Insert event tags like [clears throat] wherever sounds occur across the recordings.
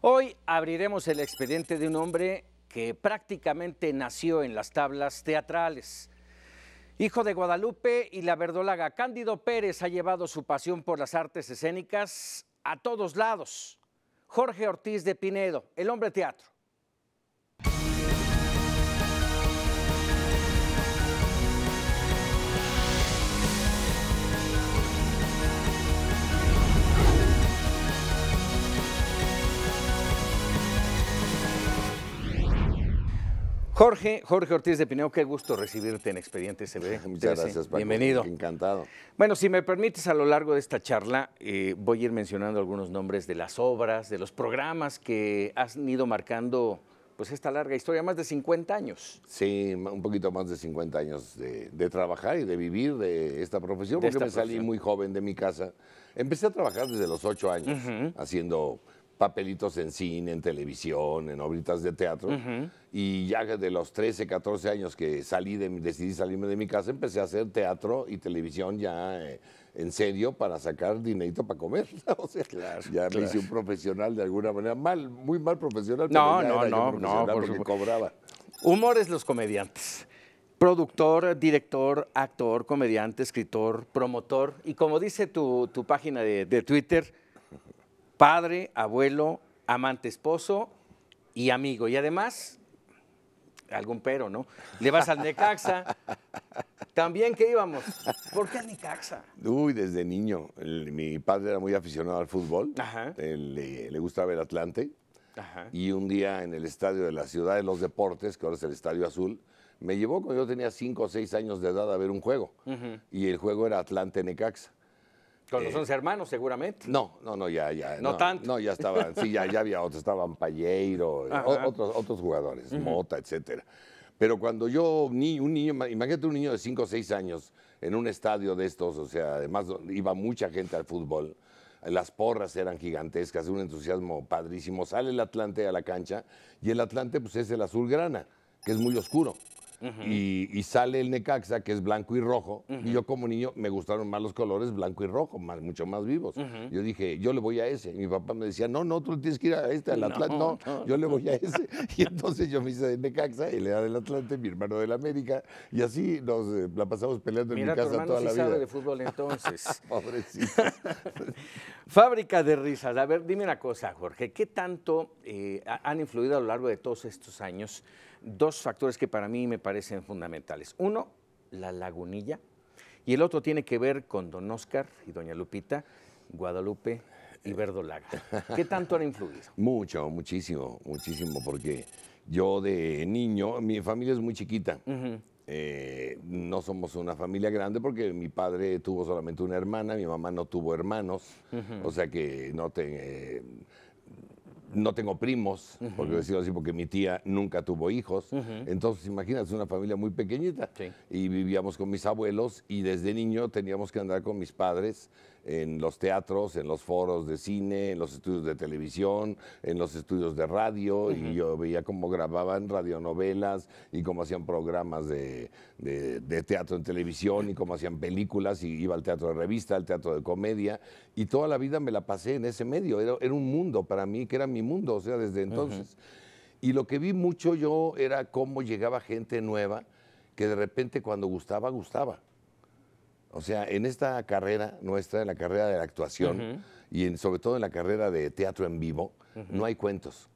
Hoy abriremos el expediente de un hombre que prácticamente nació en las tablas teatrales. Hijo de Guadalupe y la verdolaga, Cándido Pérez ha llevado su pasión por las artes escénicas a todos lados. Jorge Ortiz de Pinedo, el hombre teatro, Jorge, Jorge Ortiz de Pineo, qué gusto recibirte en Expediente CB. [laughs] Muchas gracias, Paco. Bienvenido. Encantado. Bueno, si me permites, a lo largo de esta charla eh, voy a ir mencionando algunos nombres de las obras, de los programas que han ido marcando pues esta larga historia, más de 50 años. Sí, un poquito más de 50 años de, trabajar y de vivir de esta profesión, porque me salí muy joven de mi casa. Empecé a trabajar desde los 8 años, haciendo papelitos en cine, en televisión, en obras de teatro. Y ya de los 13, 14 años que salí de, decidí salirme de mi casa, empecé a hacer teatro y televisión ya eh, en serio para sacar dinerito para comer. [laughs] o sea, ya me hice un profesional de alguna manera. Mal, muy mal profesional. No, pero no, no, no. porque cobraba. es los comediantes. Productor, director, actor, comediante, escritor, promotor. Y como dice tu, tu página de, de Twitter, padre, abuelo, amante, esposo y amigo. Y además, algún pero, ¿no? Le vas al Necaxa. También que íbamos. ¿Por qué al Necaxa? Uy, desde niño. mi padre era muy aficionado al fútbol. Ajá. le, gustaba el Atlante. Ajá. Y un día en el estadio de la Ciudad de los Deportes, que ahora es el Estadio Azul, me llevó cuando yo tenía cinco o seis años de edad a ver un juego. Y el juego era Atlante-Necaxa. Con los 11 eh, hermanos, seguramente. No, no, no, ya, ya. No, tanto. No, ya estaban, sí, ya, ya había otros, estaban Palleiro, otros, otros jugadores, Mota, etcétera. Pero cuando yo, ni, un niño, imagínate un niño de 5 o 6 años en un estadio de estos, o sea, además iba mucha gente al fútbol, las porras eran gigantescas, un entusiasmo padrísimo. Sale el Atlante a la cancha y el Atlante pues es el azul grana, que es muy oscuro y, sale el Necaxa, que es blanco y rojo. Y yo como niño me gustaron más los colores blanco y rojo, más, mucho más vivos. Yo dije, yo le voy a ese. mi papá me decía, no, no, tú tienes que ir a este, al Atlante. No, yo le voy a ese. [laughs] y entonces yo me hice de Necaxa, él era del Atlante, mi hermano del América. Y así nos eh, la pasamos peleando en mi casa toda la vida. Sabe de fútbol entonces. [laughs] Pobrecito. [laughs] Fábrica de risas. A ver, dime una cosa, Jorge. ¿Qué tanto eh, han influido a lo largo de todos estos años? dos factores que para mí me parecen fundamentales. Uno, la lagunilla, y el otro tiene que ver con don Oscar y doña Lupita, Guadalupe y Verdolaga. ¿Qué tanto han influido? [laughs] Mucho, muchísimo, muchísimo, porque yo de niño, mi familia es muy chiquita. Eh, no somos una familia grande porque mi padre tuvo solamente una hermana, mi mamá no tuvo hermanos, o sea que no te... Eh, no tengo primos, porque decirlo así, porque mi tía nunca tuvo hijos. Entonces, imagínate, una familia muy pequeñita. Y vivíamos con mis abuelos y desde niño teníamos que andar con mis padres en los teatros, en los foros de cine, en los estudios de televisión, en los estudios de radio, y yo veía cómo grababan radionovelas y cómo hacían programas de, de, de, teatro en televisión y cómo hacían películas, y iba al teatro de revista, al teatro de comedia, y toda la vida me la pasé en ese medio, era, un mundo para mí, que era mi mundo, o sea, desde entonces. Y lo que vi mucho yo era cómo llegaba gente nueva que de repente cuando gustaba, gustaba. O sea, en esta carrera nuestra, en la carrera de la actuación y sobre todo en la carrera de teatro en vivo, no hay cuentos.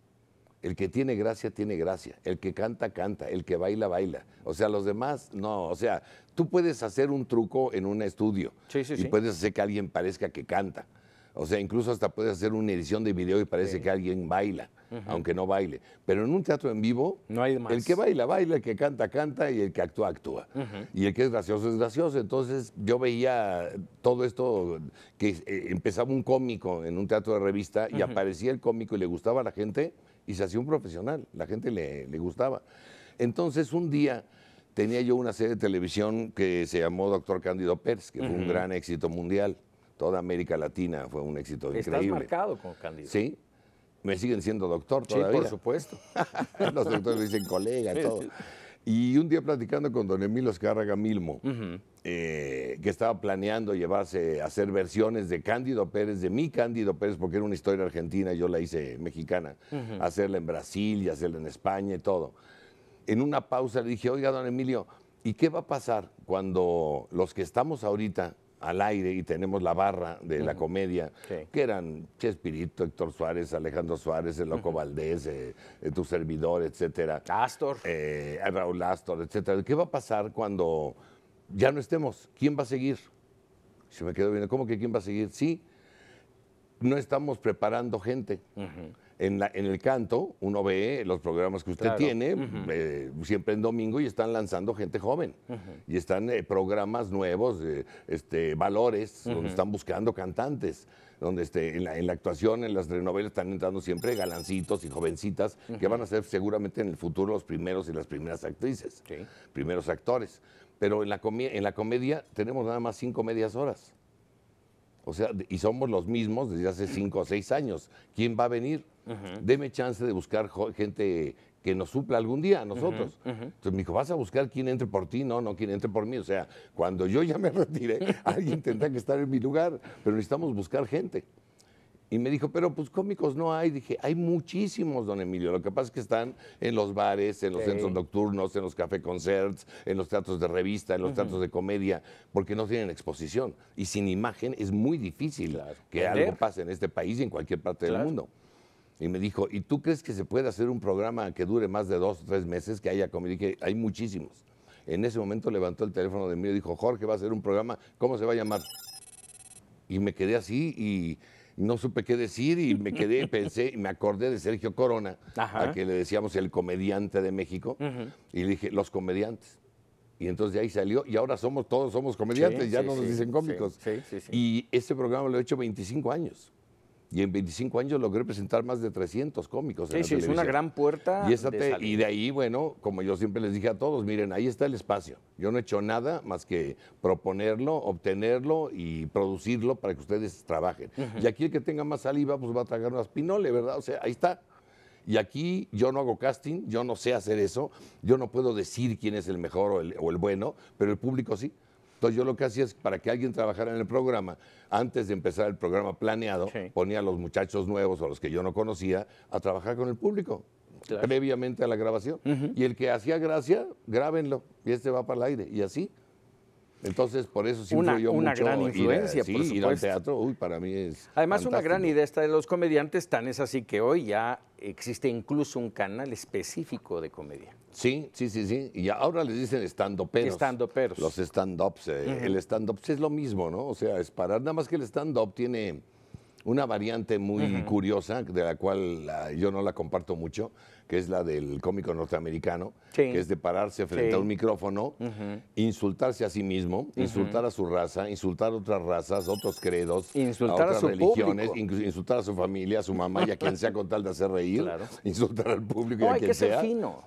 El que tiene gracia, tiene gracia. El que canta, canta. El que baila, baila. O sea, los demás, no. O sea, tú puedes hacer un truco en un estudio y puedes hacer que alguien parezca que canta o sea, incluso hasta puedes hacer una edición de video y parece que alguien baila, aunque no baile. Pero en un teatro en vivo, el que baila, baila, el que canta, canta y el que actúa, actúa. Y el que es gracioso, es gracioso. Entonces yo veía todo esto, que eh, empezaba un cómico en un teatro de revista y aparecía el cómico y le gustaba a la gente y se hacía un profesional, la gente le, le gustaba. Entonces un día tenía yo una serie de televisión que se llamó Doctor Cándido Pérez, que fue un gran éxito mundial toda América Latina fue un éxito increíble. Estás marcado con Cándido. Sí, me siguen siendo doctor todavía. por supuesto. [laughs] Los doctores dicen colega, y todo. Y un día platicando con don Emilio Escárraga Milmo, eh, que estaba planeando llevarse a hacer versiones de Cándido Pérez, de mi Cándido Pérez, porque era una historia argentina, yo la hice mexicana, hacerla en Brasil y hacerla en España y todo. En una pausa le dije, oiga, don Emilio, ¿y qué va a pasar cuando los que estamos ahorita al aire y tenemos la barra de la comedia, que eran Chespirito, Héctor Suárez, Alejandro Suárez, El Loco Valdés, eh, eh, tu servidor, etcétera. Astor. Eh, Raúl Astor, etcétera. ¿Qué va a pasar cuando ya no estemos? ¿Quién va a seguir? Se me quedó bien, ¿cómo que quién va a seguir? Sí, no estamos preparando gente en, el canto uno ve los programas que usted tiene, eh, siempre en domingo, y están lanzando gente joven. Y están eh, programas nuevos, eh, este, valores, donde están buscando cantantes. Donde este, en, la, actuación, en las telenovelas, están entrando siempre galancitos y jovencitas que van a ser seguramente en el futuro los primeros y las primeras actrices, primeros actores. Pero en la comedia tenemos nada más cinco medias horas. O sea, y somos los mismos desde hace cinco o seis años. ¿Quién va a venir? Deme chance de buscar gente que nos supla algún día a nosotros. Entonces me dijo, vas a buscar quién entre por ti, no, no quién entre por mí. O sea, cuando yo ya me [laughs] retire, alguien tendrá que estar en mi lugar, pero necesitamos buscar gente. Y me dijo, pero pues cómicos no hay. Dije, hay muchísimos, don Emilio. Lo que pasa es que están en los bares, en los centros nocturnos, en los café concerts, en los teatros de revista, en los teatros de comedia, porque no tienen exposición. Y sin imagen es muy difícil que algo pase en este país y en cualquier parte del mundo. Y me dijo, ¿y tú crees que se puede hacer un programa que dure más de dos o tres meses, que haya comedia? Dije, hay muchísimos. En ese momento levantó el teléfono de Emilio y dijo, Jorge, va a hacer un programa, ¿cómo se va a llamar? Y me quedé así y no supe qué decir y me quedé, [laughs] pensé y me acordé de Sergio Corona, a que le decíamos el comediante de México, y le dije, los comediantes. Y entonces de ahí salió, y ahora somos todos somos comediantes, ya no nos dicen cómicos. Y este programa lo he hecho 25 años y en 25 años logré presentar más de 300 cómicos. en sí, es una gran puerta. Y, de y de ahí, bueno, como yo siempre les dije a todos, miren, ahí está el espacio. Yo no he hecho nada más que proponerlo, obtenerlo y producirlo para que ustedes trabajen. Y aquí el que tenga más saliva, pues va a tragar una pinole, ¿verdad? O sea, ahí está. Y aquí yo no hago casting, yo no sé hacer eso, yo no puedo decir quién es el mejor o el bueno, pero el público sí. Entonces yo lo que hacía es para que alguien trabajara en el programa, antes de empezar el programa planeado, ponía a los muchachos nuevos o los que yo no conocía a trabajar con el público. previamente a la grabación. Y el que hacía gracia, grábenlo. Y este va para el aire. Y así. Entonces, por eso sí una, yo una mucho gran influencia, sí, teatro, uy, para mí es. Además, una gran idea esta de los comediantes, tan es así que hoy ya existe incluso un canal específico de comedia. Sí, sí, sí, sí. Y ahora les dicen stand upers Los stand-ups. Eh, el stand-up pues, es lo mismo, ¿no? O sea, es parar. Nada más que el stand-up tiene una variante muy curiosa, de la cual yo no la comparto mucho, que es la del cómico norteamericano, que es de pararse frente a un micrófono, insultarse a sí mismo, insultar a su raza, insultar a otras razas, otros credos, insultar a otras religiones, insultar a su familia, a su mamá y a quien sea con tal de hacer reír, insultar al público y a quien sea.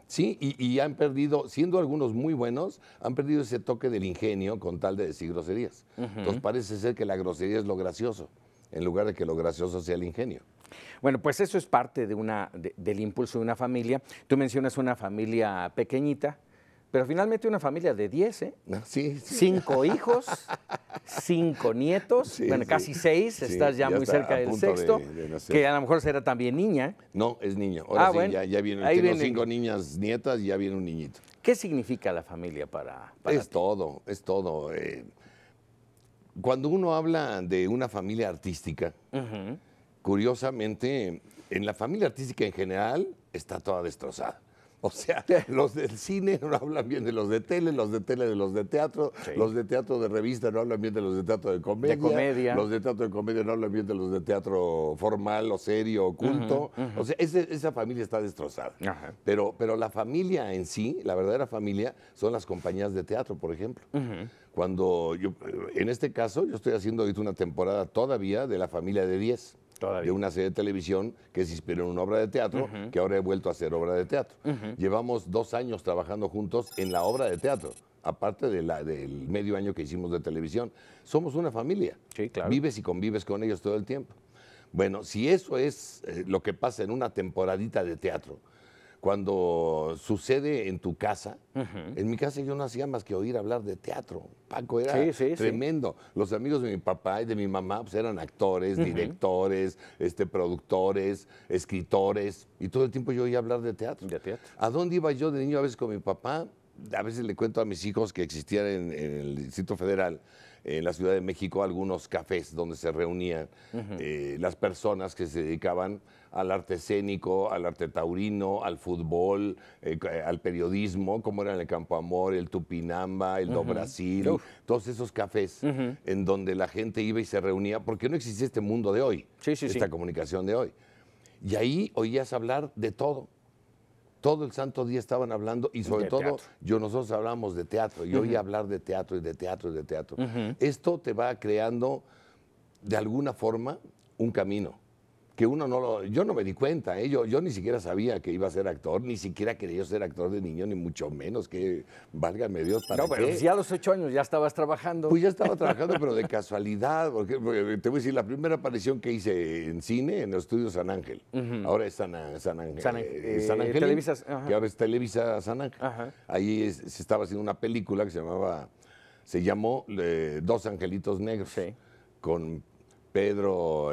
Sí, y, y, han perdido, siendo algunos muy buenos, han perdido ese toque del ingenio con tal de decir groserías. Entonces parece ser que la grosería es lo gracioso en lugar de que lo gracioso sea el ingenio. Bueno, pues eso es parte de una, del impulso de una familia. Tú mencionas una familia pequeñita, pero finalmente una familia de 10, ¿eh? Ah, sí, sí. Cinco [laughs] hijos, cinco nietos, bueno, casi seis, estás ya, muy cerca del sexto, que a lo mejor será también niña. ¿eh? No, es niño. Ahora ah, sí, ya, vienen, ahí cinco niñas nietas ya viene un niñito. ¿Qué significa la familia para, para Es todo, es todo. Eh, cuando uno habla de una familia artística, curiosamente, en la familia artística en general está toda destrozada. O sea, [laughs] los del cine no hablan bien de los de tele, los de tele de los de teatro, los de teatro de revista no hablan bien de los de teatro de comedia, Los de teatro de comedia no hablan bien de los de teatro formal o serio, oculto. O sea, esa familia está destrozada. pero, pero la familia en sí, la verdadera familia, son las compañías de teatro, por ejemplo. Cuando yo, en este caso, yo estoy haciendo ahorita una temporada todavía de la familia de 10 de una serie de televisión que se inspiró en una obra de teatro, que ahora he vuelto a hacer obra de teatro. Llevamos dos años trabajando juntos en la obra de teatro, aparte de la, del medio año que hicimos de televisión. Somos una familia. Sí, claro. Vives y convives con ellos todo el tiempo. Bueno, si eso es eh, lo que pasa en una temporadita de teatro, cuando sucede en tu casa, en mi casa yo no hacía más que oír hablar de teatro. Paco era tremendo. Los amigos de mi papá y de mi mamá pues, eran actores, directores, este, productores, escritores, y todo el tiempo yo oía hablar de teatro. ¿A dónde iba yo de niño a veces con mi papá? A veces le cuento a mis hijos que existían en el Distrito Federal en la Ciudad de México algunos cafés donde se reunían eh, las personas que se dedicaban al arte escénico, al arte taurino, al fútbol, eh, al periodismo, como eran el Campo Amor, el Tupinamba, el Do Brasil, todos esos cafés en donde la gente iba y se reunía, porque no existe este mundo de hoy, esta comunicación de hoy. Y ahí oías hablar de todo todo el santo día estaban hablando y sobre todo yo nosotros hablamos de teatro, yo hablar de teatro y de teatro y de teatro. Esto te va creando de alguna forma un camino que uno no lo... Yo no me di cuenta, ¿eh? yo, ni siquiera sabía que iba a ser actor, ni siquiera quería ser actor de niño, ni mucho menos, que válgame Dios, para No, pero si a los ocho años ya estabas trabajando. Pues ya estaba trabajando, pero de casualidad, porque, eh, te voy a decir, la primera aparición que hice en cine, en los estudios San Ángel, ahora es San, Ángel, San, Ángel, eh, Televisa, que ahora es Televisa San Ángel. Ahí se estaba haciendo una película que se llamaba, se llamó Dos Angelitos Negros, con Pedro...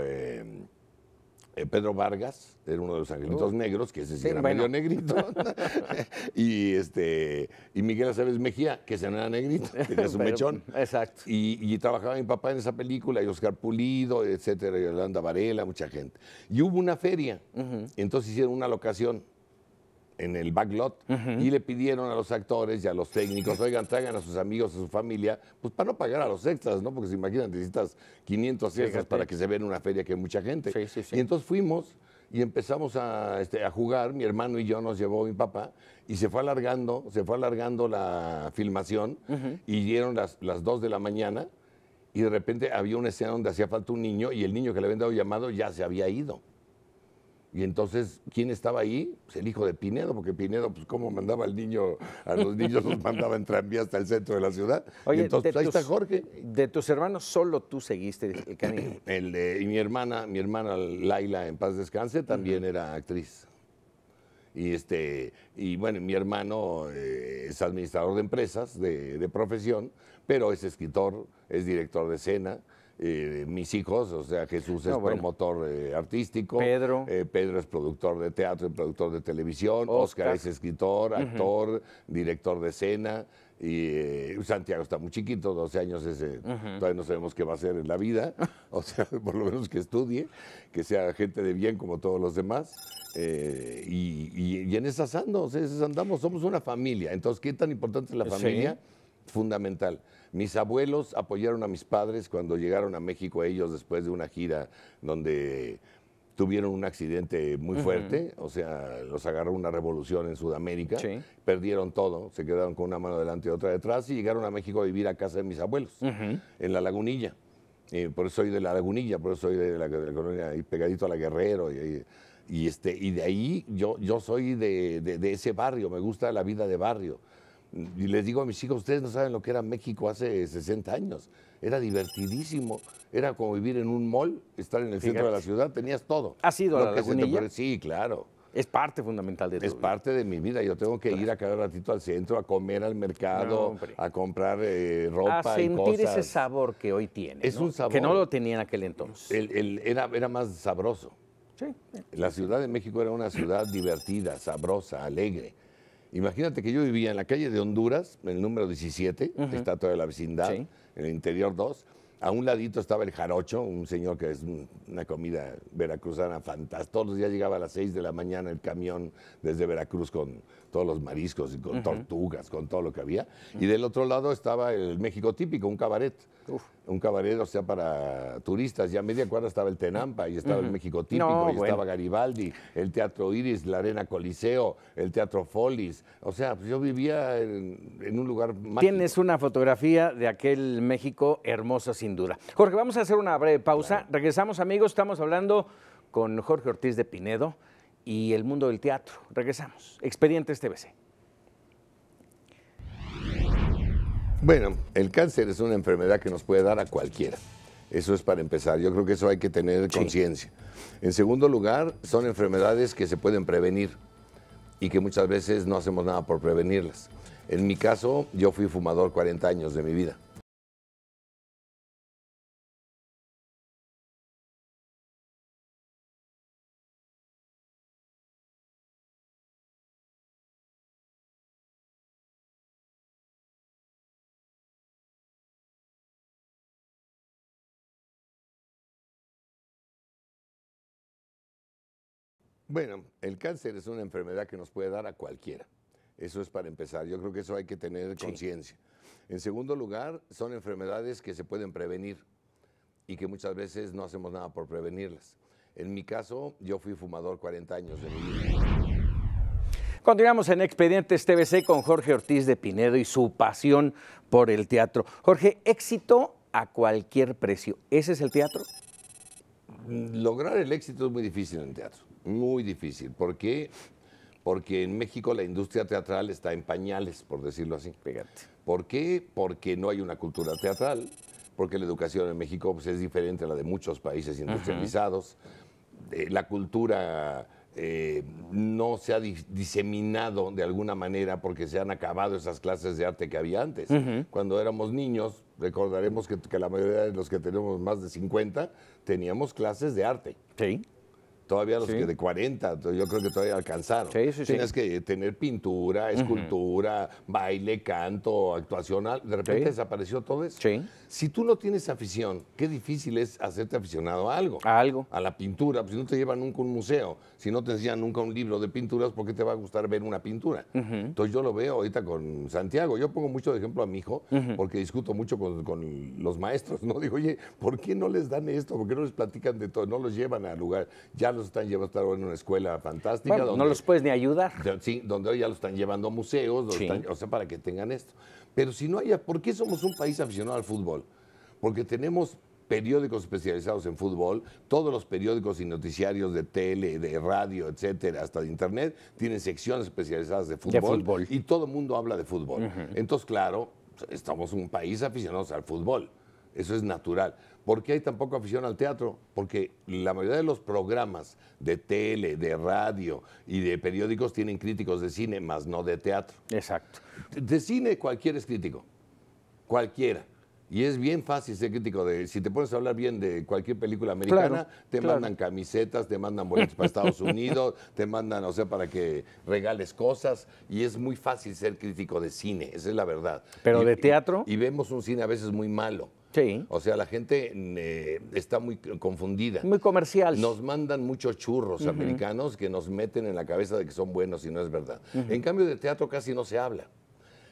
Eh, Pedro Vargas, era uno de los angelitos oh. negros, que ese sí, medio negrito. [laughs] [laughs] y este y Miguel Aceves Mejía, que se no era negrito, [laughs] tenía su mechón. Exacto. Y, trabajaba mi papá en esa película, y Oscar Pulido, etcétera, Yolanda Varela, mucha gente. Y hubo una feria, entonces hicieron una locación en el backlot y le pidieron a los actores y a los técnicos, oigan, traigan a sus amigos, a su familia, pues para no pagar a los extras, ¿no? Porque se imaginan, necesitas 500 extras para que se vea en una feria que hay mucha gente. Y entonces fuimos y empezamos este, a, jugar, mi hermano y yo nos llevó mi papá, y se fue alargando, se fue alargando la filmación, y dieron las, las 2 de la mañana, y de repente había una escena donde hacía falta un niño, y el niño que le habían dado llamado ya se había ido. Y entonces, ¿quién estaba ahí? Pues, el hijo de Pinedo, porque Pinedo, pues, ¿cómo mandaba al niño? A los niños los mandaba en tranvía hasta el centro de la ciudad. Oye, entonces, ahí está Jorge. De tus hermanos, solo tú seguiste el camino. [clears throat] y mi hermana, mi hermana Laila, en paz descanse, también era actriz. Y, este, y bueno, mi hermano eh, es administrador de empresas, de, de profesión, pero es escritor, es director de escena eh, mis hijos, o sea, Jesús es promotor eh, artístico. Eh, Pedro. es productor de teatro y productor de televisión. Oscar, es escritor, actor, director de escena. Y Santiago está muy chiquito, 12 años, ese, todavía no sabemos qué va a hacer en la vida. [laughs] O sea, [laughs] por lo menos que estudie, que sea gente de bien como todos los demás. y, en esas andamos, andamos, somos una familia. Entonces, ¿qué tan importante es la familia? Fundamental. Mis abuelos apoyaron a mis padres cuando llegaron a México ellos después de una gira donde tuvieron un accidente muy fuerte, o sea, los agarró una revolución en Sudamérica, perdieron todo, se quedaron con una mano delante y otra detrás y llegaron a México a vivir a casa de mis abuelos, en la lagunilla. por eso soy de la lagunilla, por eso soy de la, colonia y pegadito a la Guerrero. Y, este, y de ahí yo, yo soy de ese barrio, me gusta la vida de barrio. Y les digo a mis hijos, ustedes no saben lo que era México hace 60 años. Era divertidísimo, era como vivir en un mall, estar en el centro de la ciudad, tenías todo. ha sido la que Sí, claro. Es parte fundamental de todo. Es parte de mi vida. Yo tengo que ir a cada ratito al centro, a comer al mercado, a comprar eh, ropa. A sentir ese sabor que hoy tiene. Es un sabor. Que no lo tenía en aquel entonces. era, era más sabroso. Sí. La Ciudad de México era una ciudad divertida, sabrosa, alegre. Imagínate que yo vivía en la calle de Honduras, en el número 17, está toda estatua la vecindad, en el interior 2. A un ladito estaba el jarocho, un señor que es una comida veracruzana fantástica. Todos los días llegaba a las 6 de la mañana el camión desde Veracruz con todos los mariscos, con tortugas, con todo lo que había. Y del otro lado estaba el México típico, un cabaret. Un cabaret, o sea, para turistas. Ya a media cuadra estaba el Tenampa, y estaba el México típico, y estaba Garibaldi, el Teatro Iris, la Arena Coliseo, el Teatro Folis. O sea, pues, yo vivía en, un lugar más. Tienes una fotografía de aquel México hermosa, sin duda. Jorge, vamos a hacer una breve pausa. Regresamos, amigos. Estamos hablando con Jorge Ortiz de Pinedo y el mundo del teatro. Regresamos. Expedientes TBC. Bueno, el cáncer es una enfermedad que nos puede dar a cualquiera. Eso es para empezar. Yo creo que eso hay que tener conciencia. En segundo lugar, son enfermedades que se pueden prevenir y que muchas veces no hacemos nada por prevenirlas. En mi caso, yo fui fumador 40 años de mi vida. Bueno, el cáncer es una enfermedad que nos puede dar a cualquiera. Eso es para empezar. Yo creo que eso hay que tener conciencia. En segundo lugar, son enfermedades que se pueden prevenir y que muchas veces no hacemos nada por prevenirlas. En mi caso, yo fui fumador 40 años de Continuamos en Expedientes TVC con Jorge Ortiz de Pinedo y su pasión por el teatro. Jorge, éxito a cualquier precio. ¿Ese es el teatro? Lograr el éxito es muy difícil en el teatro muy difícil. ¿Por qué? Porque en México la industria teatral está en pañales, por decirlo así. Pégate. ¿Por qué? Porque no hay una cultura teatral, porque la educación en México pues, es diferente a la de muchos países industrializados. Eh, la cultura eh, no se ha diseminado de alguna manera porque se han acabado esas clases de arte que había antes. Cuando éramos niños, recordaremos que, la mayoría de los que tenemos más de 50 teníamos clases de arte. Sí todavía los que de 40, yo creo que todavía alcanzaron. Sí, sí, Tienes que tener pintura, escultura, baile, canto, actuación. De repente desapareció todo eso. Si tú no tienes afición, qué difícil es hacerte aficionado a algo. A algo. A la pintura. Pues, si no te llevan nunca un museo, si no te enseñan nunca un libro de pinturas, ¿por qué te va a gustar ver una pintura? Entonces yo lo veo ahorita con Santiago. Yo pongo mucho de ejemplo a mi hijo porque discuto mucho con, los maestros. No digo, oye, ¿por qué no les dan esto? ¿Por qué no les platican de todo? No los llevan al lugar. Ya los están llevando a en una escuela fantástica. no los puedes ni ayudar. Sí, donde hoy ya los están llevando a museos, o sea, para que tengan esto. Pero si no hay, ¿por qué somos un país aficionado al fútbol? Porque tenemos periódicos especializados en fútbol, todos los periódicos y noticiarios de tele, de radio, etcétera, hasta de internet, tienen secciones especializadas de fútbol, y todo el mundo habla de fútbol. Entonces, claro, estamos un país aficionados al fútbol. Eso es natural. ¿Por qué hay tan poca afición al teatro? Porque la mayoría de los programas de tele, de radio y de periódicos tienen críticos de cine, más no de teatro. Exacto. De cine cualquiera es crítico, cualquiera. Y es bien fácil ser crítico de, si te pones a hablar bien de cualquier película americana, te mandan camisetas, te mandan boletos para Estados [laughs] Unidos, te mandan, o sea, para que regales cosas, y es muy fácil ser crítico de cine, esa es la verdad. Pero de teatro. y vemos un cine a veces muy malo. O sea, la gente eh, está muy confundida. Muy comercial. Nos mandan muchos churros americanos que nos meten en la cabeza de que son buenos y no es verdad. En cambio, de teatro casi no se habla.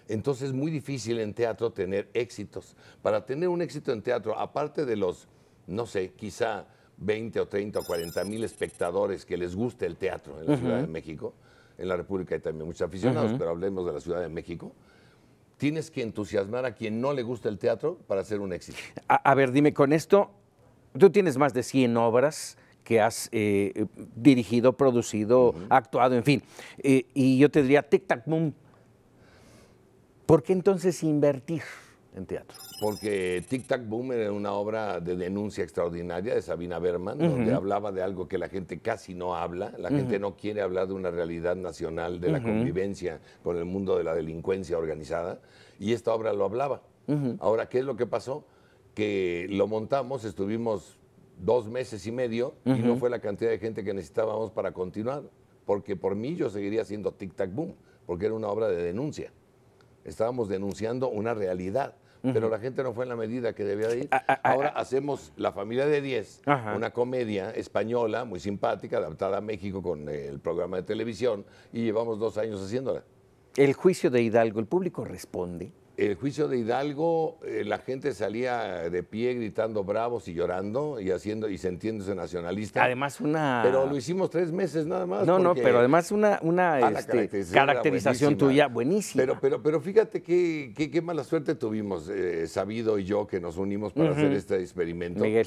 Entonces es muy difícil en teatro tener éxitos. Para tener un éxito en teatro, aparte de los, no sé, quizá 20 o 30 o 40 mil espectadores que les guste el teatro en la Ciudad de México, en la República hay también muchos aficionados, pero hablemos de la Ciudad de México tienes que entusiasmar a quien no le gusta el teatro para hacer un éxito. A, ver, dime, con esto, tú tienes más de 100 obras que has eh, eh, dirigido, producido, actuado, en fin. Eh, y yo te diría, tic-tac-boom, ¿por qué entonces invertir? en teatro. Porque Tic Tac Boom era una obra de denuncia extraordinaria de Sabina Berman, donde hablaba de algo que la gente casi no habla, la gente no quiere hablar de una realidad nacional de la convivencia con el mundo de la delincuencia organizada, y esta obra lo hablaba. Ahora, ¿qué es lo que pasó? Que lo montamos, estuvimos dos meses y medio, y no fue la cantidad de gente que necesitábamos para continuar, porque por mí yo seguiría haciendo Tic Tac Boom, porque era una obra de denuncia estábamos denunciando una realidad pero la gente no fue en la medida que debía ir. Ahora hacemos La Familia de Diez, una comedia española muy simpática, adaptada a México con eh, el programa de televisión, y llevamos dos años haciéndola. El juicio de Hidalgo, ¿el público responde? el juicio de Hidalgo, eh, la gente salía de pie gritando bravos y llorando y haciendo y sintiéndose nacionalista. Además una. Pero lo hicimos tres meses nada más. No, no, pero además una, una ah, este, caracterización, tuya buenísima. Pero, pero, pero fíjate qué, qué, mala suerte tuvimos eh, Sabido y yo que nos unimos para hacer este experimento. Miguel,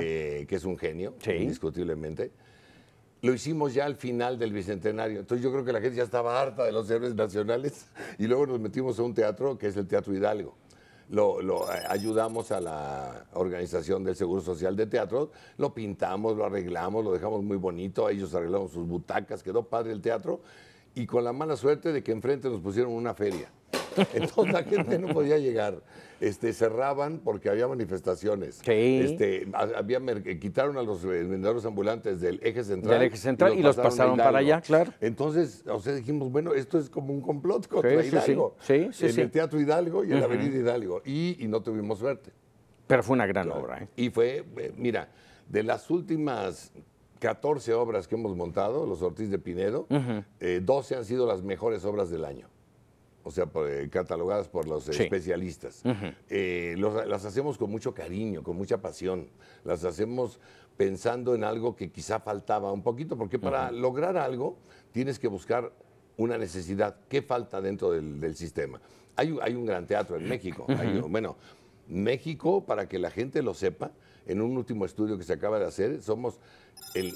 eh, que es un genio, sí. indiscutiblemente lo hicimos ya al final del Bicentenario. Entonces yo creo que la gente ya estaba harta de los héroes nacionales [laughs] y luego nos metimos a un teatro que es el Teatro Hidalgo. Lo, eh, ayudamos a la organización del Seguro Social de Teatro, lo pintamos, lo arreglamos, lo dejamos muy bonito, ellos arreglaron sus butacas, quedó padre el teatro y con la mala suerte de que enfrente nos pusieron una feria. [laughs] Entonces la gente no podía llegar. Este, cerraban porque había manifestaciones. Este, había, eh, quitaron a los eh, vendedores ambulantes del eje central. Del eje central y los, pasaron, para allá, claro. Entonces, o sea, dijimos, bueno, esto es como un complot contra sí, Hidalgo. Sí, sí, en el Teatro Hidalgo y en la Avenida Hidalgo. Y, no tuvimos suerte. Pero fue una gran obra. ¿eh? Y fue, mira, de las últimas 14 obras que hemos montado, los Ortiz de Pinedo, 12 eh, han sido las mejores obras del año. O sea, eh, catalogadas por los especialistas. Eh, las hacemos con mucho cariño, con mucha pasión. Las hacemos pensando en algo que quizá faltaba un poquito, porque para lograr algo tienes que buscar una necesidad. ¿Qué falta dentro del, sistema? Hay, un gran teatro en México. bueno, México, para que la gente lo sepa, en un último estudio que se acaba de hacer, somos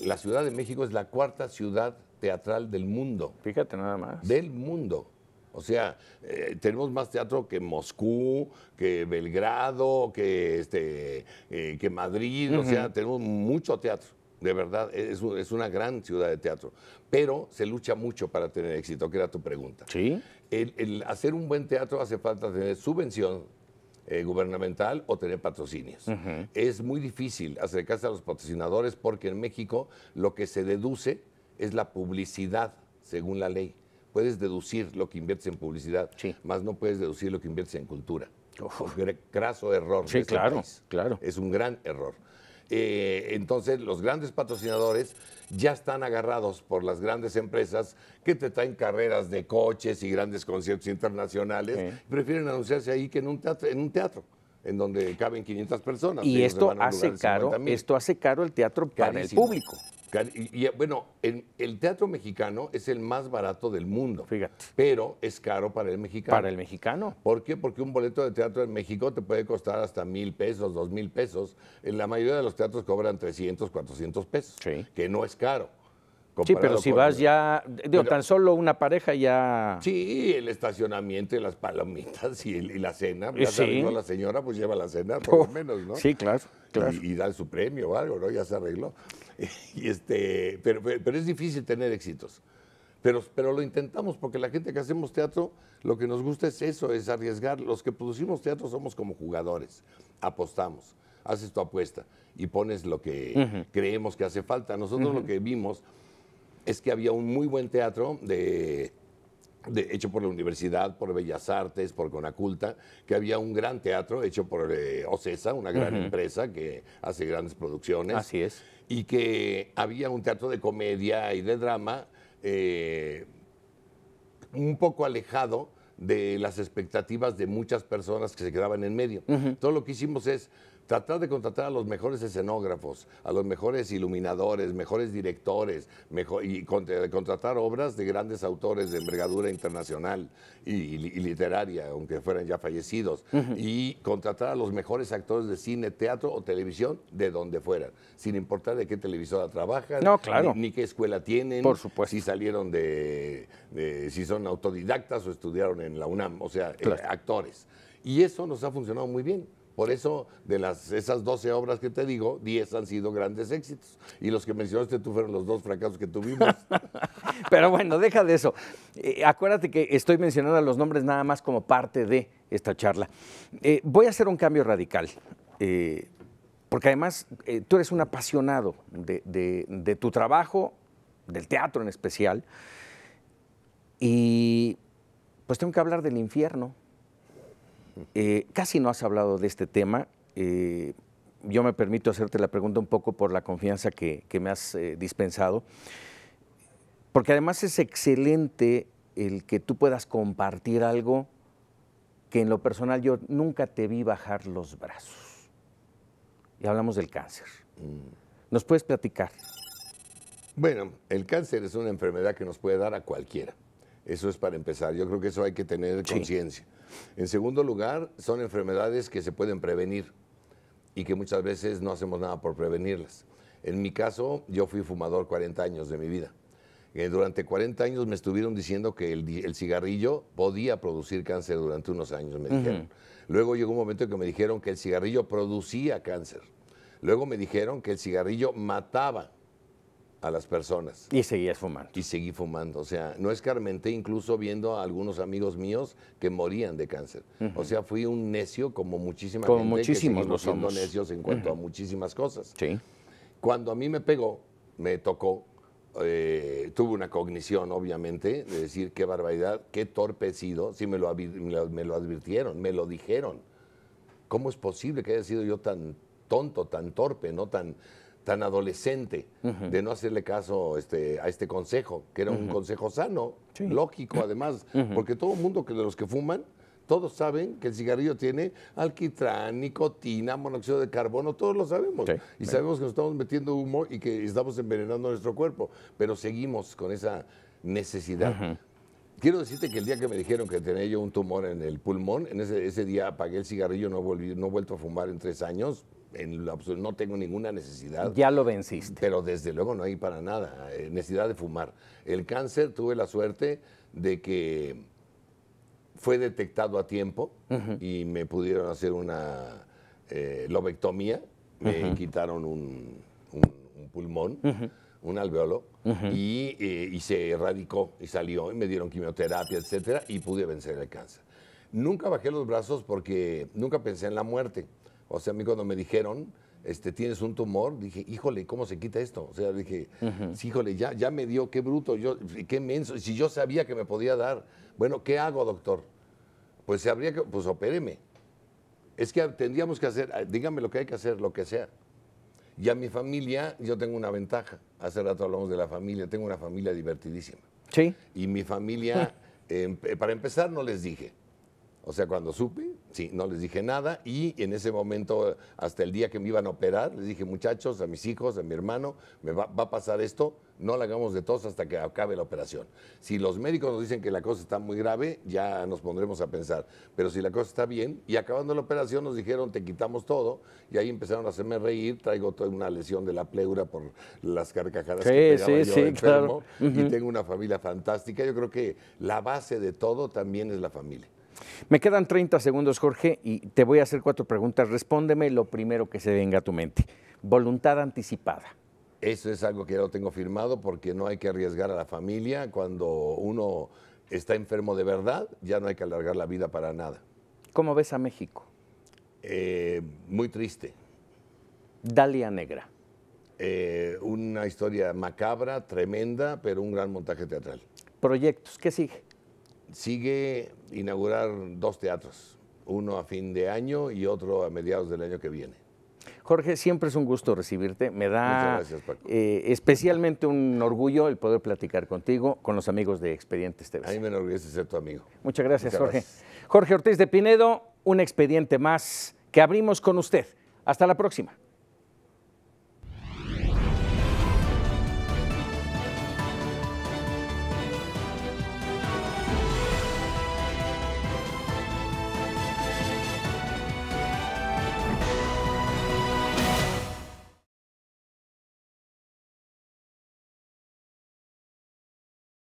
la Ciudad de México es la cuarta ciudad teatral del mundo. Fíjate nada más. Del mundo. O sea, eh, tenemos más teatro que Moscú, que Belgrado, que, este, eh, que Madrid. O sea, tenemos mucho teatro. De verdad, es, una gran ciudad de teatro. Pero se lucha mucho para tener éxito, que era tu pregunta. Sí. el hacer un buen teatro hace falta tener subvención eh, gubernamental o tener patrocinios. Es muy difícil acercarse a los patrocinadores porque en México lo que se deduce es la publicidad, según la ley. Puedes deducir lo que inviertes en publicidad, más no puedes deducir lo que inviertes en cultura. graso error. Sí, claro, claro. Es un gran error. Eh, entonces, los grandes patrocinadores ya están agarrados por las grandes empresas que te traen carreras de coches y grandes conciertos internacionales. Prefieren anunciarse ahí que en un teatro. En donde caben 500 personas. Y esto hace caro, esto hace caro el teatro para el público. Y, bueno, el, teatro mexicano es el más barato del mundo. Pero es caro para el mexicano. Para el mexicano. ¿Por qué? Porque un boleto de teatro en México te puede costar hasta mil pesos, dos mil pesos. En la mayoría de los teatros cobran 300, 400 pesos. Que no es caro. Sí, pero si vas ya, tan solo una pareja ya... Sí, el estacionamiento y las palomitas y, la cena. Ya arregló la señora, pues lleva la cena, por lo menos, ¿no? Sí, claro, Y, da su premio o algo, ¿no? Ya se arregló. [laughs] Y este, pero, pero, es difícil tener éxitos. Pero, pero, lo intentamos porque la gente que hacemos teatro, lo que nos gusta es eso, es arriesgar. Los que producimos teatro somos como jugadores, apostamos, haces tu apuesta y pones lo que creemos que hace falta. Nosotros lo que vimos es que había un muy buen teatro de, hecho por la universidad, por Bellas Artes, por Conaculta, que había un gran teatro hecho por eh, Ocesa, una gran empresa que hace grandes producciones. Así es. Y que había un teatro de comedia y de drama eh, un poco alejado de las expectativas de muchas personas que se quedaban en medio. Todo lo que hicimos es Tratar de contratar a los mejores escenógrafos, a los mejores iluminadores, mejores directores, y eh, contratar obras de grandes autores de envergadura internacional y, literaria, aunque fueran ya fallecidos, y contratar a los mejores actores de cine, teatro o televisión de donde fueran, sin importar de qué televisora trabajan, ni, qué escuela tienen, si salieron de, si son autodidactas o estudiaron en la UNAM, o sea, eh, actores. Y eso nos ha funcionado muy bien. Por eso, de las, esas 12 obras que te digo, 10 han sido grandes éxitos. Y los que mencionaste tú fueron los dos fracasos que tuvimos. [laughs] Pero bueno, deja de eso. Eh, acuérdate que estoy mencionando los nombres nada más como parte de esta charla. Eh, voy a hacer un cambio radical. Eh, porque además tú eres un apasionado de tu trabajo, del teatro en especial. Y pues tengo que hablar del infierno. Eh, casi no has hablado de este tema. Eh, yo me permito hacerte la pregunta un poco por la confianza que, me has eh, dispensado, porque además es excelente el que tú puedas compartir algo que en lo personal yo nunca te vi bajar los brazos. Y hablamos del cáncer. Mm. ¿Nos puedes platicar? Bueno, el cáncer es una enfermedad que nos puede dar a cualquiera. Eso es para empezar. Yo creo que eso hay que tener conciencia. En segundo lugar, son enfermedades que se pueden prevenir y que muchas veces no hacemos nada por prevenirlas. En mi caso, yo fui fumador 40 años de mi vida. Eh, durante 40 años me estuvieron diciendo que el, cigarrillo podía producir cáncer durante unos años, me dijeron. Luego llegó un momento en que me dijeron que el cigarrillo producía cáncer. Luego me dijeron que el cigarrillo mataba a las personas. Y seguías fumando. Y seguí fumando. O sea, no escarmenté incluso viendo a algunos amigos míos que morían de cáncer. O sea, fui un necio como muchísima como muchísimos no somos. necios en cuanto a muchísimas cosas. Sí. Cuando a mí me pegó, me tocó, eh, tuve una cognición, obviamente, de decir qué barbaridad, qué torpecido he Sí, me lo, me lo advirtieron, me lo dijeron. ¿Cómo es posible que haya sido yo tan tonto, tan torpe, no tan tan adolescente de no hacerle caso este, a este consejo, que era un consejo sano, lógico además, [laughs] porque todo el mundo que de los que fuman, todos saben que el cigarrillo tiene alquitrán, nicotina, monóxido de carbono, todos lo sabemos. y sabemos que nos estamos metiendo humo y que estamos envenenando nuestro cuerpo, pero seguimos con esa necesidad. Quiero decirte que el día que me dijeron que tenía yo un tumor en el pulmón, en ese, día apagué el cigarrillo, no, no he vuelto a fumar en tres años. no tengo ninguna necesidad. Ya lo venciste. Pero desde luego no hay para nada eh, necesidad de fumar. El cáncer tuve la suerte de que fue detectado a tiempo y me pudieron hacer una eh, lobectomía, me quitaron un, pulmón un alveolo, eh, y, se erradicó, y salió, y me dieron quimioterapia, etcétera, y pude vencer el cáncer. Nunca bajé los brazos porque nunca pensé en la muerte. O sea, a mí cuando me dijeron, este, tienes un tumor, dije, híjole, ¿cómo se quita esto? O sea, dije, híjole, ya, ya me dio, qué bruto, yo, qué menso. Si yo sabía que me podía dar, bueno, ¿qué hago, doctor? Pues se habría que, pues opéreme. Es que tendríamos que hacer, ah, dígame lo que hay que hacer, lo que sea. Y a mi familia, yo tengo una ventaja. Hace rato hablamos de la familia. Tengo una familia divertidísima. Sí. Y mi familia, [laughs] em, eh, para empezar, no les dije. O sea, cuando supe, Sí, no les dije nada y en ese momento, hasta el día que me iban a operar, les dije, muchachos, a mis hijos, a mi hermano, me va, a pasar esto, no la hagamos de todos hasta que acabe la operación. Si los médicos nos dicen que la cosa está muy grave, ya nos pondremos a pensar. Pero si la cosa está bien, y acabando la operación nos dijeron, te quitamos todo, y ahí empezaron a hacerme reír, traigo toda una lesión de la pleura por las carcajadas que pegaba sí, yo sí, enfermo, y tengo una familia fantástica. Yo creo que la base de todo también es la familia. Me quedan 30 segundos, Jorge, y te voy a hacer cuatro preguntas. Respóndeme lo primero que se venga a tu mente. Voluntad anticipada. Eso es algo que ya lo tengo firmado porque no hay que arriesgar a la familia. Cuando uno está enfermo de verdad, ya no hay que alargar la vida para nada. ¿Cómo ves a México? Eh, muy triste. Dalia Negra. Eh, una historia macabra, tremenda, pero un gran montaje teatral. Proyectos, ¿qué sigue? sigue inaugurar dos teatros, uno a fin de año y otro a mediados del año que viene. Jorge, siempre es un gusto recibirte. Me da eh, especialmente un orgullo el poder platicar contigo, con los amigos de Expedientes TV. A mí me enorgullece ser tu amigo. Muchas gracias, Jorge. Jorge Ortiz de Pinedo, un expediente más que abrimos con usted. Hasta la próxima.